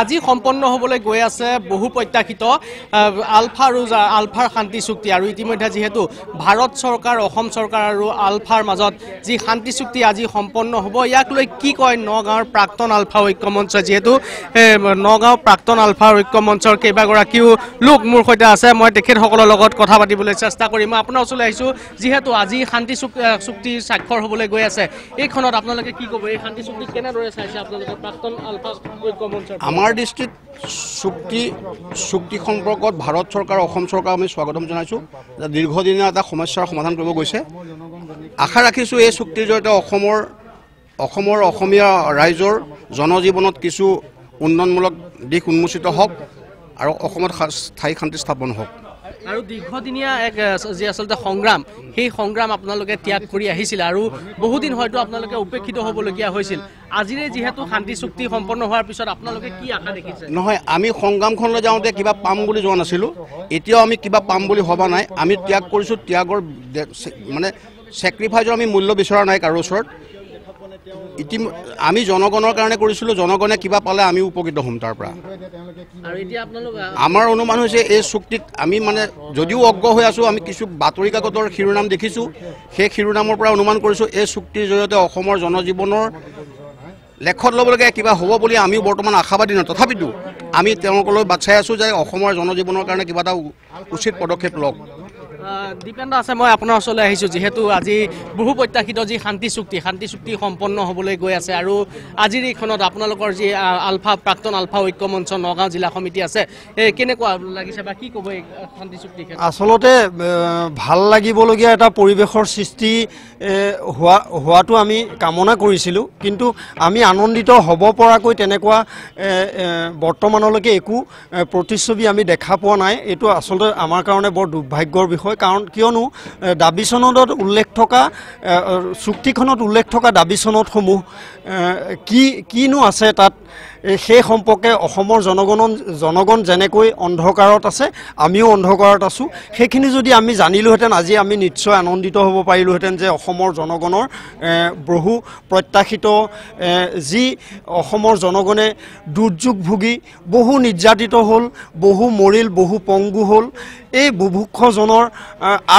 আজি সম্পন্ন হবলৈ গৈ আছে বহু প্ৰত্যাশিত আলফা আৰু আলফাৰ শান্তি চুক্তি আৰু ইতিমধ্যে যিহেতু ভাৰত চৰকাৰ অসম চৰকাৰ আৰু আলফাৰ মাজত যি শান্তি চুক্তি আজি সম্পন্ন হ'ব ইয়াক লৈ কি কয় নগাঁৱৰ প্ৰাক্তন আলফা ঐক্য মঞ্চ যিহেতু নগাঁও প্ৰাক্তন আলফা ঐক্য মঞ্চৰ কেইবাগৰাকীও লোক মোৰ সৈতে আছে মই তেখেতসকলৰ লগত কথা পাতিবলৈ চেষ্টা কৰিম মই আপোনাৰ ওচৰলৈ আহিছোঁ যিহেতু আজি শান্তি চুক্তি স্বাক্ষৰ হ'বলৈ গৈ আছে এইখনত আপোনালোকে কি ক'ব এই শান্তি চুক্তি কেনেদৰে চাইছে আপোনালোকে প্ৰাক্তন আলফা ঐক্য মঞ্চ আমাৰ দৃষ্টিত চুক্তি চুক্তি সম্পৰ্কত ভাৰত চৰকাৰ অসম চৰকাৰ আমি স্বাগতম জনাইছোঁ যে দীৰ্ঘদিনীয়া এটা সমস্যাৰ সমাধান কৰিব গৈছে আশা ৰাখিছোঁ এই চুক্তিৰ জৰিয়তে অসমৰ অসমৰ অসমীয়া ৰাইজৰ জনজীৱনত কিছু উন্নয়নমূলক দিশ উন্মোচিত হওক আৰু অসমত স্থায়ী শান্তি স্থাপন হওক আৰু দীৰ্ঘদিনীয়া এক যি আচলতে সংগ্ৰাম সেই সংগ্ৰাম আপোনালোকে ত্যাগ কৰি আহিছিল আৰু বহুদিন হয়তো আপোনালোকে উপেক্ষিত হ'বলগীয়া হৈছিল আজিৰে যিহেতু শান্তি চুক্তি সম্পন্ন হোৱাৰ পিছত আপোনালোকে কি আশা দেখিছে নহয় আমি সংগ্ৰামখনলৈ যাওঁতে কিবা পাম বুলি যোৱা নাছিলোঁ এতিয়াও আমি কিবা পাম বুলি ভবা নাই আমি ত্যাগ কৰিছোঁ ত্যাগৰ মানে ছেক্ৰিফাইজৰ আমি মূল্য বিচৰা নাই কাৰো ওচৰত আমি জনগণৰ কাৰণে কৰিছিলোঁ জনগণে কিবা পালে আমি উপকৃত হ'ম তাৰ পৰা আমাৰ অনুমান হৈছে এই চুক্তিত আমি মানে যদিও অজ্ঞ হৈ আছোঁ আমি কিছু বাতৰি কাকতৰ শিৰোনাম দেখিছোঁ সেই শিৰোনামৰ পৰা অনুমান কৰিছোঁ এই চুক্তিৰ জৰিয়তে অসমৰ জনজীৱনৰ লেখত ল'বলগীয়া কিবা হ'ব বুলি আমিও বৰ্তমান আশাবাদী নহয় তথাপিতো আমি তেওঁলোকলৈ বাট চাই আছোঁ যে অসমৰ জনজীৱনৰ কাৰণে কিবা এটা উচিত পদক্ষেপ লওক দীপেন্দ্ৰ আছে মই আপোনাৰ ওচৰলৈ আহিছোঁ যিহেতু আজি বহু প্ৰত্যাশিত যি শান্তি চুক্তি শান্তি চুক্তি সম্পন্ন হ'বলৈ গৈ আছে আৰু আজিৰ এইখনত আপোনালোকৰ যি আলফা প্ৰাক্তন আলফা ঐক্য মঞ্চ নগাঁও জিলা সমিতি আছে এই কেনেকুৱা লাগিছে বা কি ক'ব এই শান্তি চুক্তি আচলতে ভাল লাগিবলগীয়া এটা পৰিৱেশৰ সৃষ্টি হোৱা হোৱাটো আমি কামনা কৰিছিলোঁ কিন্তু আমি আনন্দিত হ'ব পৰাকৈ তেনেকুৱা বৰ্তমানলৈকে একো প্ৰতিচ্ছবি আমি দেখা পোৱা নাই এইটো আচলতে আমাৰ কাৰণে বৰ দুৰ্ভাগ্যৰ বিষয় হয় কাৰণ কিয়নো দাবী চনদত উল্লেখ থকা চুক্তিখনত উল্লেখ থকা দাবী চনদসমূহ কি কিনো আছে তাত সেই সম্পৰ্কে অসমৰ জনগণন জনগণ যেনেকৈ অন্ধকাৰত আছে আমিও অন্ধকাৰত আছোঁ সেইখিনি যদি আমি জানিলোহেঁতেন আজি আমি নিশ্চয় আনন্দিত হ'ব পাৰিলোহেঁতেন যে অসমৰ জনগণৰ বহু প্ৰত্যাশিত যি অসমৰ জনগণে দুৰ্যোগ ভুগি বহু নিৰ্যাতিত হ'ল বহু মৰিল বহু পংগু হ'ল এই বুভুক্ষজনৰ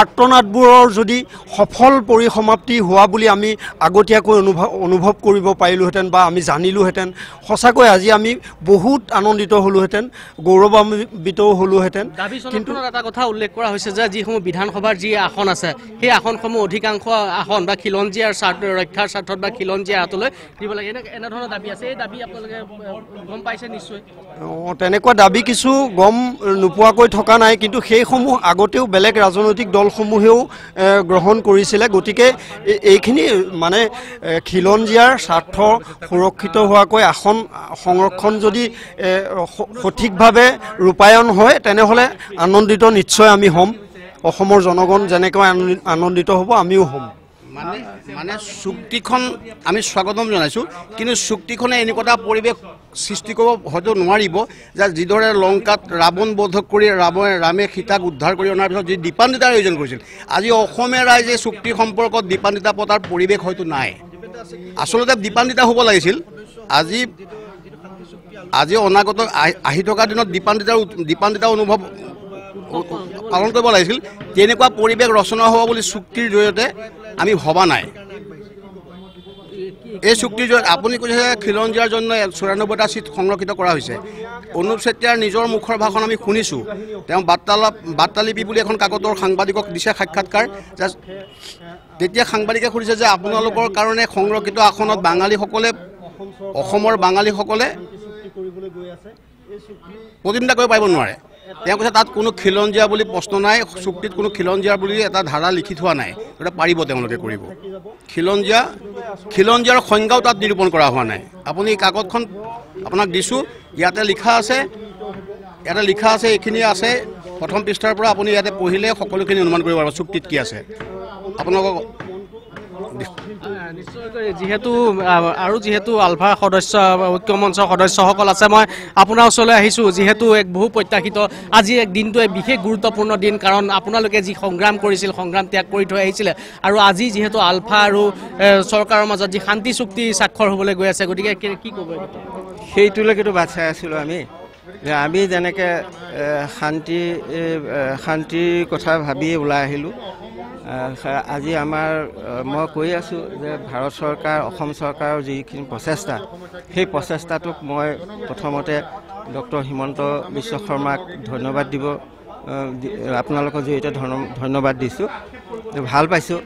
আৰ্তনাদবোৰৰ যদি সফল পৰিসমাপ্তি হোৱা বুলি আমি আগতীয়াকৈ অনুভৱ অনুভৱ কৰিব পাৰিলোহেঁতেন বা আমি জানিলোহেঁতেন সঁচা সঁচাকৈ আজি আমি বহুত আনন্দিত হ'লোহেঁতেন গৌৰৱান্বিত হ'লোহেঁতেন কিন্তু এটা কথা উল্লেখ কৰা হৈছে যে যিসমূহ বিধানসভাৰ যি আসন আছে সেই আসনসমূহ অধিকাংশ আসন বা খিলঞ্জীয়াৰ স্বাৰ্থ ৰক্ষাৰ স্বাৰ্থত বা খিলঞ্জীয়া হাতলৈ দিব লাগে এনেধৰণৰ দাবী আছে এই দাবী আপোনালোকে গম পাইছে নিশ্চয় অঁ তেনেকুৱা দাবী কিছু গম নোপোৱাকৈ থকা নাই কিন্তু সেইসমূহ আগতেও বেলেগ ৰাজনৈতিক দলসমূহেও গ্ৰহণ কৰিছিলে গতিকে এইখিনি মানে খিলঞ্জীয়াৰ স্বাৰ্থ সুৰক্ষিত হোৱাকৈ আসন সংৰক্ষণ যদি সঠিকভাৱে ৰূপায়ণ হয় তেনেহ'লে আনন্দিত নিশ্চয় আমি হ'ম অসমৰ জনগণ যেনেকৈ আনন্দিত হ'ব আমিও হ'ম মানে মানে চুক্তিখন আমি স্বাগতম জনাইছোঁ কিন্তু চুক্তিখনে এনেকুৱা এটা পৰিৱেশ সৃষ্টি কৰিব হয়তো নোৱাৰিব যে যিদৰে লংকাত ৰাৱণ বোধক কৰি ৰাৱণে ৰামে সীতাক উদ্ধাৰ কৰি অনাৰ পিছত যি দীপান্বিতাৰ আয়োজন কৰিছিল আজি অসমীয়া ৰাইজে চুক্তি সম্পৰ্কত দীপান্বিতা পতাৰ পৰিৱেশ হয়তো নাই আচলতে দীপান্বিতা হ'ব লাগিছিল আজি আজি অনাগত আহি থকা দিনত দীপান্বিতাৰ দীপান্বিতাৰ অনুভৱ পালন কৰিব লাগিছিল তেনেকুৱা পৰিৱেশ ৰচনা হ'ব বুলি চুক্তিৰ জৰিয়তে আমি ভবা নাই এই চুক্তিৰ জৰিয়তে আপুনি কৈছে খিলঞ্জীয়াৰ জন্য চৌৰান্নব্বৈটা চিট সংৰক্ষিত কৰা হৈছে অনুপ চেতিয়াৰ নিজৰ মুখৰ ভাষণ আমি শুনিছোঁ তেওঁ বাৰ্তালাপ বাৰ্তালিপি বুলি এখন কাকতৰ সাংবাদিকক দিছে সাক্ষাৎকাৰ যে তেতিয়া সাংবাদিকে সুধিছে যে আপোনালোকৰ কাৰণে সংৰক্ষিত আসনত বাঙালীসকলে অসমৰ বাঙালীসকলে প্ৰতিনিধিতা কৰিব পাৰিব নোৱাৰে তেওঁ কৈছে তাত কোনো খিলঞ্জীয়া বুলি প্ৰশ্ন নাই চুক্তিত কোনো খিলঞ্জীয়া বুলি এটা ধাৰা লিখি থোৱা নাই গতিকে পাৰিব তেওঁলোকে কৰিব খিলঞ্জীয়া খিলঞ্জীয়াৰ সংজ্ঞাও তাত নিৰূপণ কৰা হোৱা নাই আপুনি কাকতখন আপোনাক দিছোঁ ইয়াতে লিখা আছে ইয়াতে লিখা আছে এইখিনি আছে প্ৰথম পৃষ্ঠাৰ পৰা আপুনি ইয়াতে পঢ়িলে সকলোখিনি অনুমান কৰিব পাৰিব চুক্তিত কি আছে আপোনালোকক যিহেতু আৰু যিহেতু আলফাৰ সদস্য ঐক্য মঞ্চৰ সদস্যসকল আছে মই আপোনাৰ ওচৰলৈ আহিছোঁ যিহেতু এক বহু প্ৰত্যাশিত আজি এক দিনটো এক বিশেষ গুৰুত্বপূৰ্ণ দিন কাৰণ আপোনালোকে যি সংগ্ৰাম কৰিছিল সংগ্ৰাম ত্যাগ কৰি থৈ আহিছিলে আৰু আজি যিহেতু আলফা আৰু চৰকাৰৰ মাজত যি শান্তি চুক্তি স্বাক্ষৰ হ'বলৈ গৈ আছে গতিকে কি ক'ব সেইটোলৈকেতো বাট চাই আছিলোঁ আমি যে আমি যেনেকৈ শান্তি শান্তিৰ কথা ভাবিয়ে ওলাই আহিলোঁ আজি আমাৰ মই কৈ আছোঁ যে ভাৰত চৰকাৰ অসম চৰকাৰৰ যিখিনি প্ৰচেষ্টা সেই প্ৰচেষ্টাটোক মই প্ৰথমতে ডক্টৰ হিমন্ত বিশ্ব শৰ্মাক ধন্যবাদ দিব আপোনালোকৰ জৰিয়তে ধন্যবাদ দিছোঁ ভাল পাইছোঁ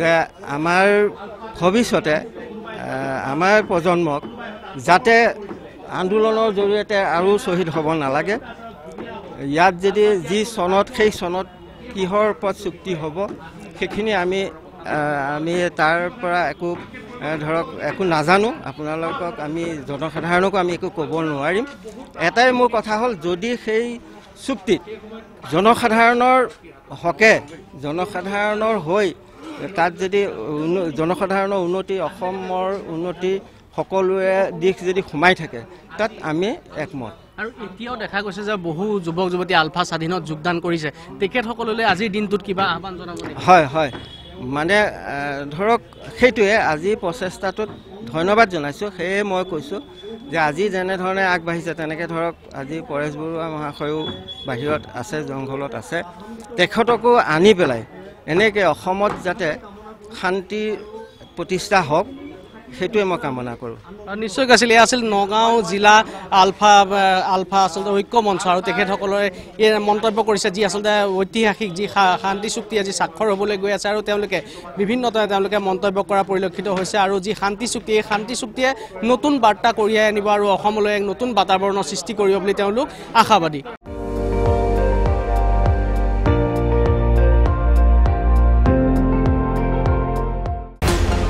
যে আমাৰ ভৱিষ্যতে আমাৰ প্ৰজন্মক যাতে আন্দোলনৰ জৰিয়তে আৰু শ্বহীদ হ'ব নালাগে ইয়াত যদি যি চনত সেই চনত কিহৰ ওপৰত চুক্তি হ'ব সেইখিনি আমি আমি তাৰ পৰা একো ধৰক একো নাজানো আপোনালোকক আমি জনসাধাৰণকো আমি একো ক'ব নোৱাৰিম এটাই মোৰ কথা হ'ল যদি সেই চুক্তিত জনসাধাৰণৰ হকে জনসাধাৰণৰ হৈ তাত যদি জনসাধাৰণৰ উন্নতি অসমৰ উন্নতি সকলোৰে দিশ যদি সোমাই থাকে তাত আমি একমত আৰু এতিয়াও দেখা গৈছে যে বহু যুৱক যুৱতী আলফা স্বাধীনত যোগদান কৰিছে তেখেতসকললৈ আজিৰ দিনটোত কিবা আহ্বান জনাব হয় হয় মানে ধৰক সেইটোৱে আজি প্ৰচেষ্টাটোত ধন্যবাদ জনাইছোঁ সেয়ে মই কৈছোঁ যে আজি যেনেধৰণে আগবাঢ়িছে তেনেকৈ ধৰক আজি পৰেশ বৰুৱা মহাশয়ো বাহিৰত আছে জংঘলত আছে তেখেতকো আনি পেলাই এনেকৈ অসমত যাতে শান্তি প্ৰতিষ্ঠা হওক সেইটোৱে মই কামনা কৰোঁ আৰু নিশ্চয় আছিল এয়া আছিল নগাঁও জিলা আলফা আলফা আচলতে ঐক্য মঞ্চ আৰু তেখেতসকলে এই মন্তব্য কৰিছে যি আচলতে ঐতিহাসিক যি শান্তি চুক্তি আজি স্বাক্ষৰ হ'বলৈ গৈ আছে আৰু তেওঁলোকে বিভিন্নতাৰে তেওঁলোকে মন্তব্য কৰা পৰিলক্ষিত হৈছে আৰু যি শান্তি চুক্তি এই শান্তি চুক্তিয়ে নতুন বাৰ্তা কঢ়িয়াই আনিব আৰু অসমলৈ এক নতুন বাতাবৰণৰ সৃষ্টি কৰিব বুলি তেওঁলোক আশাবাদী